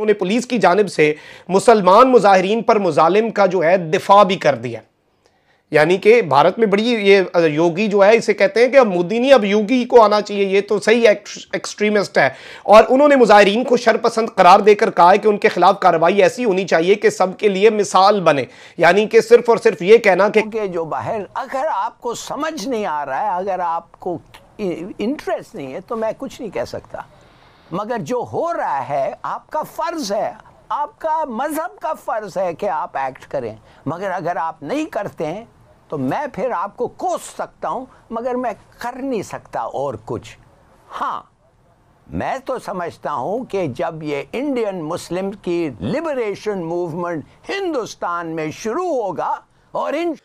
उन्होंने पुलिस की जानब से मुसलमान मुजाहरीन पर मुजालिम का जो है दिफा भी कर दिया यानी कि भारत में बड़ी ये योगी जो है इसे कहते हैं कि अब मोदी नहीं अब योगी को आना चाहिए ये तो सही एक, एक्सट्रीमिस्ट है और उन्होंने मुजाहरीन को शरपसंद करार देकर कहा है कि उनके खिलाफ कार्रवाई ऐसी होनी चाहिए कि सबके लिए मिसाल बने यानी कि सिर्फ और सिर्फ ये कहना कि जो बाहर अगर आपको समझ नहीं आ रहा है अगर आपको इंटरेस्ट नहीं है तो मैं कुछ नहीं कह सकता मगर जो हो रहा है आपका फ़र्ज़ है आपका मज़हब का फ़र्ज़ है कि आप एक्ट करें मगर अगर आप नहीं करते हैं तो मैं फिर आपको कोस सकता हूं मगर मैं कर नहीं सकता और कुछ हाँ मैं तो समझता हूं कि जब ये इंडियन मुस्लिम की लिबरेशन मूवमेंट हिंदुस्तान में शुरू होगा और इन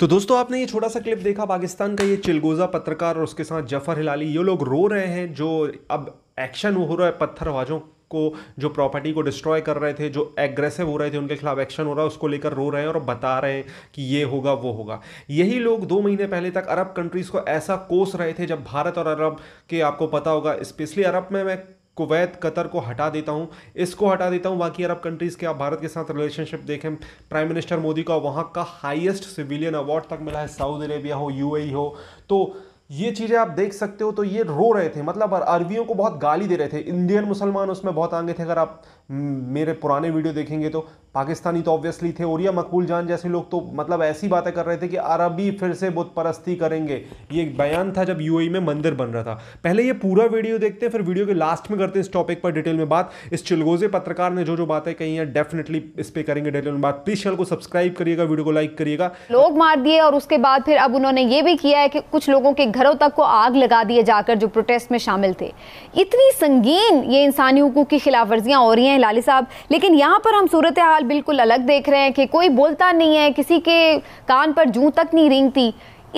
तो दोस्तों आपने ये छोटा सा क्लिप देखा पाकिस्तान का ये चिलगोजा पत्रकार और उसके साथ जफर हिलाली ये लोग रो रहे हैं जो अब एक्शन हो रहा है पत्थरबाजों को जो प्रॉपर्टी को डिस्ट्रॉय कर रहे थे जो एग्रेसिव हो रहे थे उनके खिलाफ एक्शन हो रहा है उसको लेकर रो रहे हैं और बता रहे हैं कि ये होगा वो होगा यही लोग दो महीने पहले तक अरब कंट्रीज़ को ऐसा कोस रहे थे जब भारत और अरब के आपको पता होगा स्पेशली अरब में मैं कुवैत कतर को हटा देता हूँ इसको हटा देता हूँ बाकी अरब कंट्रीज़ के आप भारत के साथ रिलेशनशिप देखें प्राइम मिनिस्टर मोदी का वहाँ का हाईएस्ट सिविलियन अवार्ड तक मिला है सऊदी अरेबिया हो यूएई e हो तो ये चीज़ें आप देख सकते हो तो ये रो रहे थे मतलब अरबियों को बहुत गाली दे रहे थे इंडियन मुसलमान उसमें बहुत आगे थे अगर आप हम्म, मेरे पुराने वीडियो देखेंगे तो पाकिस्तानी तो ऑब्वियसली थे और या मकबूल जान जैसे लोग तो मतलब ऐसी बातें कर रहे थे कि अरबी फिर से बुत परस्ती करेंगे ये एक बयान था जब यूएई e में मंदिर बन रहा था पहले ये पूरा वीडियो देखते हैं फिर वीडियो के लास्ट में करते हैं इस टॉपिक पर डिटेल में बात इस चिलगोजे पत्रकार ने जो जो बातें कही हैं डेफिनेटली इस पर करेंगे डिटेल में बात प्लीज चैनल को सब्सक्राइब करिएगा वीडियो को लाइक करिएगा लोग मार दिए और उसके बाद फिर अब उन्होंने ये भी किया है कि कुछ लोगों के घरों तक को आग लगा दिए जाकर जो प्रोटेस्ट में शामिल थे इतनी संगीन ये इंसानी हुकूक की खिलाफ वर्जियाँ हो रही हैं लाली साहब लेकिन यहाँ पर हम सूरत हाल बिल्कुल अलग देख रहे हैं कि कोई बोलता नहीं है किसी के कान पर जू तक नहीं रिंगती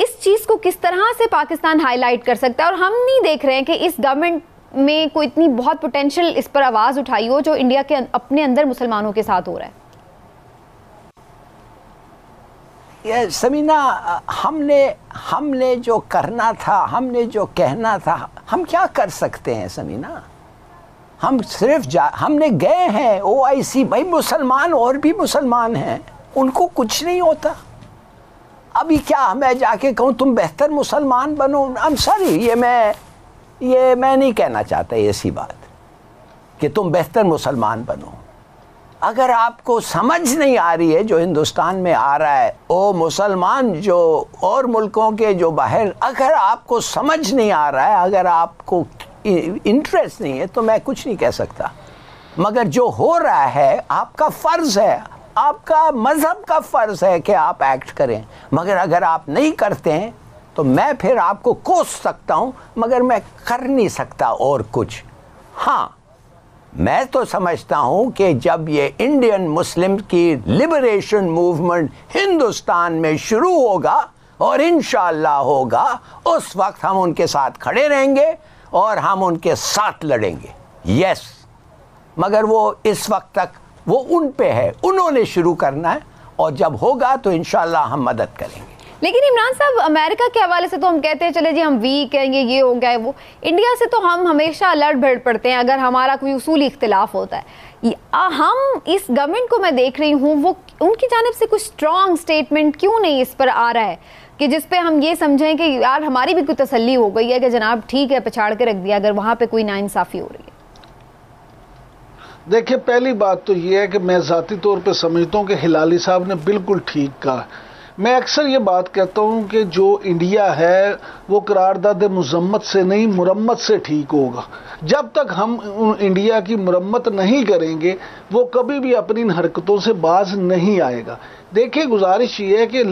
इस चीज़ को किस तरह से पाकिस्तान हाईलाइट कर सकता है और हम नहीं देख रहे हैं कि इस गवर्नमेंट में कोई इतनी बहुत पोटेंशियल इस पर आवाज़ उठाई हो जो इंडिया के अं-, अपने अंदर मुसलमानों के साथ हो रहा है समीना हमने हमने जो करना था हमने जो कहना था हम क्या कर सकते हैं समीना हम सिर्फ जा हमने गए हैं ओ आई सी भाई मुसलमान और भी मुसलमान हैं उनको कुछ नहीं होता अभी क्या मैं जाके कहूँ तुम बेहतर मुसलमान बनो हम सॉरी ये मैं ये मैं नहीं कहना चाहता ऐसी बात कि तुम बेहतर मुसलमान बनो अगर आपको समझ नहीं आ रही है जो हिंदुस्तान में आ रहा है ओ मुसलमान जो और मुल्कों के जो बाहर अगर आपको समझ नहीं आ रहा है अगर आपको इंटरेस्ट नहीं है तो मैं कुछ नहीं कह सकता मगर जो हो रहा है आपका फ़र्ज़ है आपका मज़हब का फ़र्ज़ है कि आप एक्ट करें मगर अगर आप नहीं करते हैं तो मैं फिर आपको कोस सकता हूं मगर मैं कर नहीं सकता और कुछ हाँ मैं तो समझता हूं कि जब ये इंडियन मुस्लिम की लिबरेशन मूवमेंट हिंदुस्तान में शुरू होगा और इन होगा उस वक्त हम उनके साथ खड़े रहेंगे और हम उनके साथ लड़ेंगे यस मगर वो इस वक्त तक वो उन पे है उन्होंने शुरू करना है और जब होगा तो इन हम मदद करेंगे लेकिन इमरान साहब अमेरिका के हवाले से तो हम कहते हैं चले जी हम वीक हैं ये हो गया है वो इंडिया से तो हम हमेशा अलर्ट भेड़ पड़ते हैं अगर हमारा कोई उसूली इख्तलाफ होता है हम इस गवर्नमेंट को मैं देख रही हूँ वो उनकी जानब से कुछ स्ट्रॉन्ग स्टेटमेंट क्यों नहीं इस पर आ रहा है कि जिस पे हम ये समझें कि यार हमारी भी कोई तसल्ली हो गई है कि जनाब ठीक है पछाड़ के रख दिया अगर वहाँ पे कोई नाइंसाफ़ी हो रही है देखिए पहली बात तो ये है कि मैं ज़ाती तौर पे समझता हूँ कि हिलाली साहब ने बिल्कुल ठीक कहा मैं अक्सर ये बात कहता हूँ कि जो इंडिया है वो करारदाद मजम्मत से नहीं मुरम्मत से ठीक होगा जब तक हम इंडिया की मुरम्मत नहीं करेंगे वो कभी भी अपनी इन हरकतों से बाज नहीं आएगा देखिए गुजारिश ये है कि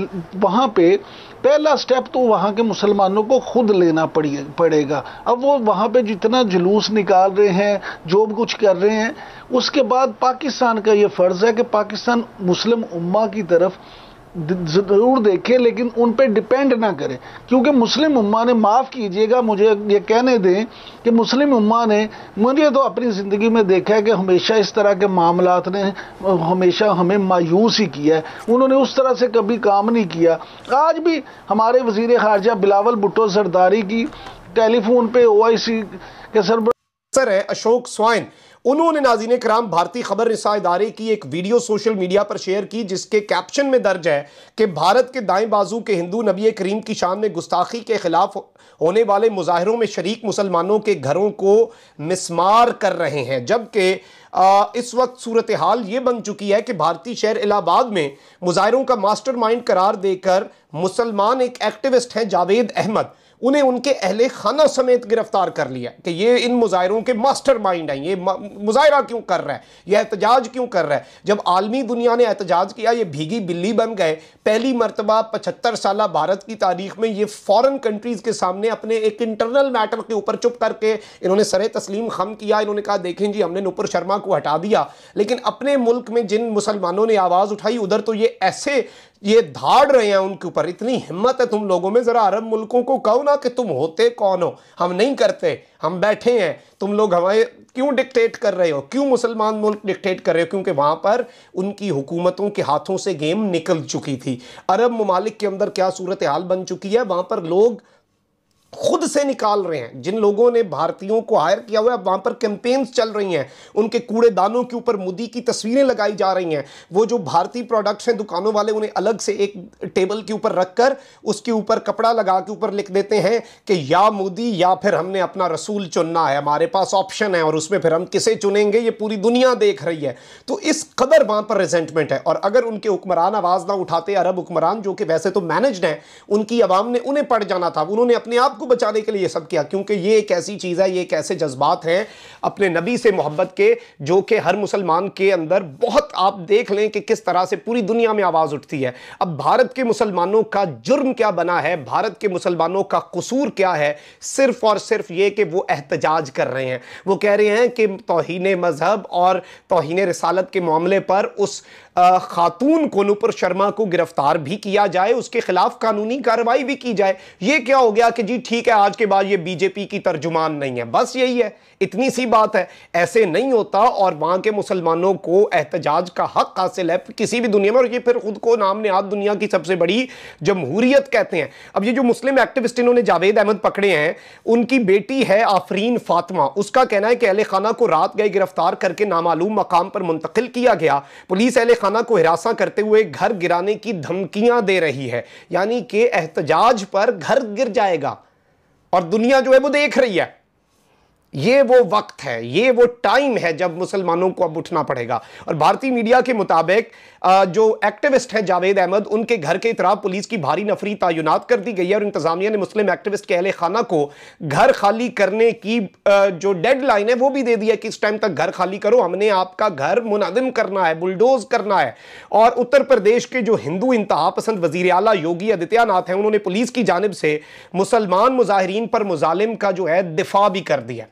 वहाँ पे पहला स्टेप तो वहाँ के मुसलमानों को खुद लेना पड़े पड़ेगा अब वो वहाँ पे जितना जुलूस निकाल रहे हैं जो कुछ कर रहे हैं उसके बाद पाकिस्तान का ये फ़र्ज़ है कि पाकिस्तान मुस्लिम उम्मा की तरफ ज़रूर देखें लेकिन उन पर डिपेंड ना करें क्योंकि मुस्लिम उम्मा ने माफ़ कीजिएगा मुझे ये कहने दें कि मुस्लिम उम्मा ने मुझे तो अपनी ज़िंदगी में देखा है कि हमेशा इस तरह के मामला ने हमेशा हमें मायूस ही किया है उन्होंने उस तरह से कभी काम नहीं किया आज भी हमारे वजीर खारजा बिलावल भुट्टो सरदारी की टेलीफोन पर ओ के सर सर है अशोक स्वाइन उन्होंने नाजीन कराम भारतीय खबर रिसा इदारे की एक वीडियो सोशल मीडिया पर शेयर की जिसके कैप्शन में दर्ज है कि भारत के दाएं बाजू के हिंदू नबी करीम की शान में गुस्ताखी के खिलाफ होने वाले मुजाहरों में शरीक मुसलमानों के घरों को मिसमार कर रहे हैं जबकि इस वक्त सूरत हाल ये बन चुकी है कि भारतीय शहर इलाहाबाद में मुजाहरों का मास्टर माइंड करार देकर मुसलमान एक एक्टिविस्ट हैं जावेद अहमद उन्हें उनके अहले खाना समेत गिरफ्तार कर लिया कि ये इन मुजाहरों के मास्टर माइंड हैं ये मुजाहरा क्यों कर रहा है यह एहतजाज क्यों कर रहा है जब आलमी दुनिया ने एहतजाज किया ये भीगी बिल्ली बन गए पहली मरतबा पचहत्तर साल भारत की तारीख में ये फॉरन कंट्रीज़ के सामने अपने एक इंटरनल मैटर के ऊपर चुप करके इन्होंने सर तस्लीम खम किया इन्होंने कहा देखें जी हमने नुपुर शर्मा को हटा दिया लेकिन अपने मुल्क में जिन मुसलमानों ने आवाज़ उठाई उधर तो ये ऐसे ये धाड़ रहे हैं उनके ऊपर इतनी हिम्मत है तुम लोगों में ज़रा अरब मुल्कों को कहो ना कि तुम होते कौन हो हम नहीं करते हम बैठे हैं तुम लोग हमारे क्यों डिक्टेट कर रहे हो क्यों मुसलमान मुल्क डिक्टेट कर रहे हो क्योंकि वहाँ पर उनकी हुकूमतों के हाथों से गेम निकल चुकी थी अरब ममालिक के अंदर क्या सूरत हाल बन चुकी है वहां पर लोग खुद से निकाल रहे हैं जिन लोगों ने भारतीयों को हायर किया हुआ है वहां पर कैंपेन्स चल रही हैं उनके कूड़ेदानों के ऊपर मोदी की तस्वीरें लगाई जा रही हैं वो जो भारतीय प्रोडक्ट्स हैं दुकानों वाले उन्हें अलग से एक टेबल के ऊपर रखकर उसके ऊपर कपड़ा लगा के ऊपर लिख देते हैं कि या मोदी या फिर हमने अपना रसूल चुनना है हमारे पास ऑप्शन है और उसमें फिर हम किसे चुनेंगे ये पूरी दुनिया देख रही है तो इस कदर वहां पर रिजेंटमेंट है और अगर उनके हुक्मरान आवाज़ ना उठाते अरब हुक्मरान जो कि वैसे तो मैनेज हैं उनकी आवाम ने उन्हें पड़ जाना था उन्होंने अपने आप को बचाने के लिए ये सब किया क्योंकि ये एक ऐसी चीज़ है ये एक ऐसे जज्बात हैं अपने नबी से मोहब्बत के जो कि हर मुसलमान के अंदर बहुत आप देख लें कि किस तरह से पूरी दुनिया में आवाज़ उठती है अब भारत के मुसलमानों का जुर्म क्या बना है भारत के मुसलमानों का कसूर क्या है सिर्फ और सिर्फ ये कि वो एहतजाज कर रहे हैं वो कह रहे हैं कि तोहन मज़हब और तोहन रसालत के मामले पर उस खातून कोनुपर शर्मा को गिरफ्तार भी किया जाए उसके खिलाफ कानूनी कार्रवाई भी की जाए ये क्या हो गया कि जी ठीक है आज के बाद ये बीजेपी की तर्जुमान नहीं है बस यही है इतनी सी बात है ऐसे नहीं होता और वहां के मुसलमानों को एहतजाज का हक हासिल है किसी भी दुनिया में और ये फिर खुद को नाम ने आज दुनिया की सबसे बड़ी जमहूरियत कहते हैं अब ये जो मुस्लिम एक्टिविस्ट इन्होंने जावेद अहमद पकड़े हैं उनकी बेटी है आफरीन फातिमा उसका कहना है कि अहल खाना को रात गए गिरफ्तार करके नामालूम मकाम पर मुंतकिल किया गया पुलिस अहल खाना को हिरासा करते हुए घर गिराने की धमकियां दे रही है यानी कि एहतजाज पर घर गिर जाएगा और दुनिया जो है वो देख रही है ये वो वक्त है ये वो टाइम है जब मुसलमानों को अब उठना पड़ेगा और भारतीय मीडिया के मुताबिक जो एक्टिविस्ट हैं जावेद अहमद उनके घर के इतराब पुलिस की भारी नफरी तयनात कर दी गई है और इंतजामिया ने मुस्लिम एक्टिविस्ट के अहल खाना को घर खाली करने की जो डेडलाइन है वो भी दे दी है कि इस टाइम तक घर खाली करो हमने आपका घर मुनदम करना है बुलडोज करना है और उत्तर प्रदेश के जो हिंदू इंतहा पसंद वजीर अला योगी आदित्यनाथ हैं उन्होंने पुलिस की जानब से मुसलमान मुजाहरीन पर मुजालिम का जो है दिफा भी कर दिया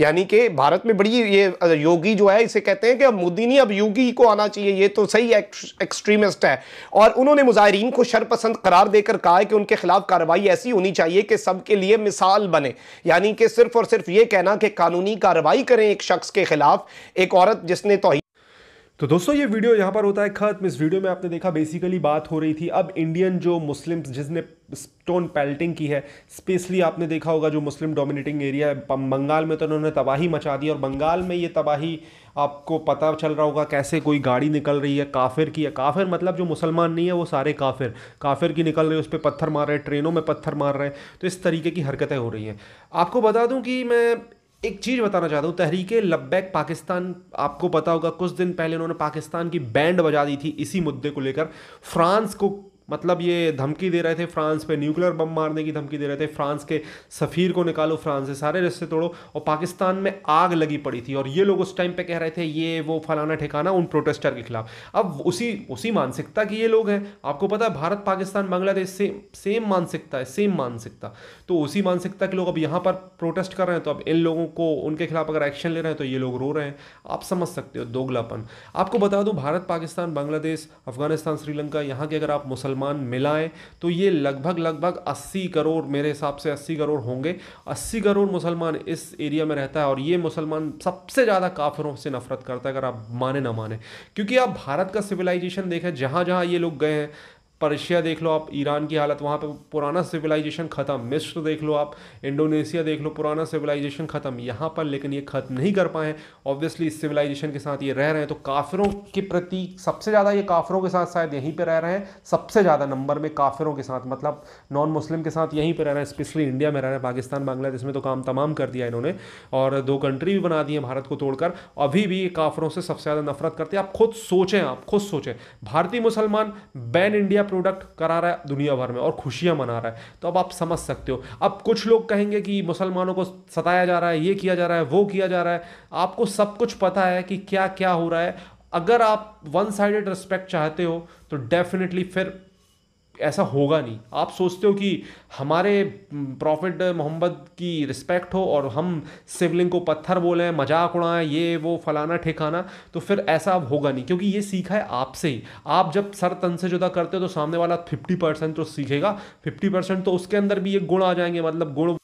यानी कि भारत में बड़ी ये योगी जो है इसे कहते हैं कि अब मोदी नहीं अब योगी को आना चाहिए ये तो सही एक्सट्रीमिस्ट है और उन्होंने मुजाहरीन को शरपसंद करार देकर कहा कि उनके खिलाफ कार्रवाई ऐसी होनी चाहिए कि सबके लिए मिसाल बने यानी कि सिर्फ और सिर्फ ये कहना कि कानूनी कार्रवाई करें एक शख्स के खिलाफ एक औरत जिसने तो तो दोस्तों ये वीडियो यहाँ पर होता है खत्म इस वीडियो में आपने देखा बेसिकली बात हो रही थी अब इंडियन जो मुस्लिम जिसने स्टोन पेल्टिंग की है स्पेशली आपने देखा होगा जो मुस्लिम डोमिनेटिंग एरिया है बंगाल में तो उन्होंने तबाही मचा दी और बंगाल में ये तबाही आपको पता चल रहा होगा कैसे कोई गाड़ी निकल रही है काफिर की है काफिर मतलब जो मुसलमान नहीं है वो सारे काफिर काफिर की निकल रही है उस पर पत्थर मार रहे हैं ट्रेनों में पत्थर मार रहे हैं तो इस तरीके की हरकतें हो रही हैं आपको बता दूँ कि मैं एक चीज़ बताना चाहता हूँ तहरीके लब्बैक पाकिस्तान आपको पता होगा कुछ दिन पहले उन्होंने पाकिस्तान की बैंड बजा दी थी इसी मुद्दे को लेकर फ्रांस को मतलब ये धमकी दे रहे थे फ्रांस पे न्यूक्लियर बम मारने की धमकी दे रहे थे फ्रांस के सफ़ीर को निकालो फ्रांस से सारे रिश्ते तोड़ो और पाकिस्तान में आग लगी पड़ी थी और ये लोग उस टाइम पे कह रहे थे ये वो फलाना ठिकाना उन प्रोटेस्टर के खिलाफ अब उसी उसी मानसिकता की ये लोग हैं आपको पता है भारत पाकिस्तान बांग्लादेश से, सेम मानसिकता है सेम मानसिकता तो उसी मानसिकता के लोग अब यहाँ पर प्रोटेस्ट कर रहे हैं तो अब इन लोगों को उनके खिलाफ अगर एक्शन ले रहे हैं तो ये लोग रो रहे हैं आप समझ सकते हो दोगलापन आपको बता दूँ भारत पाकिस्तान बांग्लादेश अफगानिस्तान श्रीलंका यहाँ के अगर आप मुसलमान मुसलमान मिलाएं तो ये लगभग लगभग 80 करोड़ मेरे हिसाब से 80 करोड़ होंगे 80 करोड़ मुसलमान इस एरिया में रहता है और ये मुसलमान सबसे ज़्यादा काफिरों से नफरत करता है अगर आप माने ना माने क्योंकि आप भारत का सिविलाइजेशन देखें जहाँ जहाँ ये लोग गए हैं पर्शिया देख लो आप ईरान की हालत वहाँ पे पुराना सिविलाइजेशन ख़त्म मिस्र देख लो आप इंडोनेशिया देख लो पुराना सिविलाइजेशन ख़त्म यहाँ पर लेकिन ये ख़त्म नहीं कर पाए ऑब्वियसली इस सिविलाइजेशन के साथ ये रह रहे हैं तो काफिरों के प्रति सबसे ज़्यादा ये काफिरों के साथ शायद यहीं पर रह रहे हैं सबसे ज़्यादा नंबर में काफिरों के साथ मतलब नॉन मुस्लिम के साथ यहीं पर रह रहे हैं स्पेशली इंडिया में रह रहे हैं पाकिस्तान बांग्लादेश में तो काम तमाम कर दिया इन्होंने और दो कंट्री भी बना दी है भारत को तोड़कर अभी भी ये काफिरों से सबसे ज़्यादा नफरत करते हैं आप खुद सोचें आप खुद सोचें भारतीय मुसलमान बैन इंडिया प्रोडक्ट करा रहा है दुनिया भर में और खुशियाँ मना रहा है तो अब आप समझ सकते हो अब कुछ लोग कहेंगे कि मुसलमानों को सताया जा रहा है ये किया जा रहा है वो किया जा रहा है आपको सब कुछ पता है कि क्या क्या हो रहा है अगर आप वन साइडेड रिस्पेक्ट चाहते हो तो डेफिनेटली फिर ऐसा होगा नहीं आप सोचते हो कि हमारे प्रॉफिट मोहम्मद की रिस्पेक्ट हो और हम सिवलिंग को पत्थर बोलें मजाक उड़ाएं ये वो फलाना ठिकाना तो फिर ऐसा अब होगा नहीं क्योंकि ये सीखा है आपसे ही आप जब सर तन से जुदा करते हो तो सामने वाला फिफ्टी परसेंट तो सीखेगा फिफ्टी परसेंट तो उसके अंदर भी ये गुण आ जाएंगे मतलब गुण